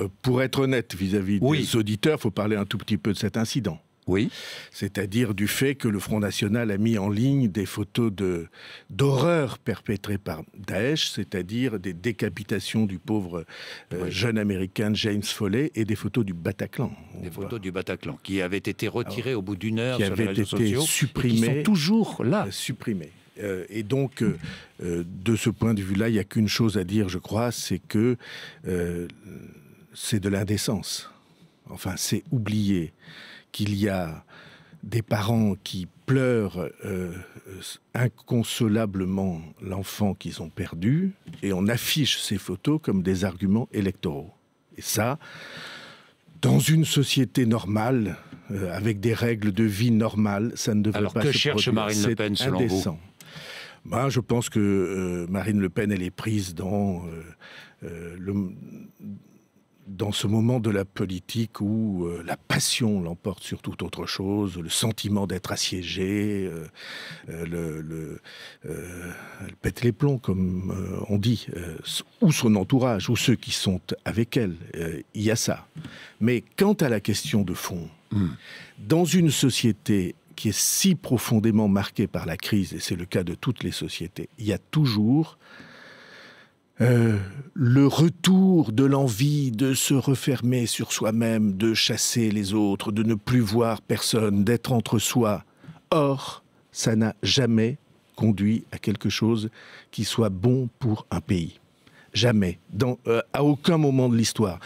Euh, pour être honnête vis-à-vis des auditeurs, il faut parler un tout petit peu de cet incident. Oui. C'est-à-dire du fait que le Front National a mis en ligne des photos d'horreur perpétrées par Daesh, c'est-à-dire des décapitations du pauvre euh, jeune américain James Foley et des photos du Bataclan. Des photos du Bataclan qui avaient été retirées au bout d'une heure qui sur avaient les réseaux été sociaux, supprimées, et qui sont toujours là. Euh, supprimées et donc, de ce point de vue-là, il n'y a qu'une chose à dire, je crois, c'est que c'est de l'indécence. Enfin, c'est oublier qu'il y a des parents qui pleurent euh, inconsolablement l'enfant qu'ils ont perdu et on affiche ces photos comme des arguments électoraux. Et ça, dans une société normale, euh, avec des règles de vie normales, ça ne devrait pas se produire. Alors que cherche Marine Le Pen selon vous Je pense que euh, Marine Le Pen, elle est prise dans... le, dans ce moment de la politique où euh, la passion l'emporte sur toute autre chose, le sentiment d'être assiégé, euh, euh, le, elle pète les plombs, comme on dit, ou son entourage, ou ceux qui sont avec elle. Il y a ça. Mais quant à la question de fond, hmm. dans une société qui est si profondément marquée par la crise, et c'est le cas de toutes les sociétés, il y a toujours euh, le retour de l'envie de se refermer sur soi-même, de chasser les autres, de ne plus voir personne, d'être entre soi. Or, ça n'a jamais conduit à quelque chose qui soit bon pour un pays. Jamais, dans, euh, à aucun moment de l'histoire.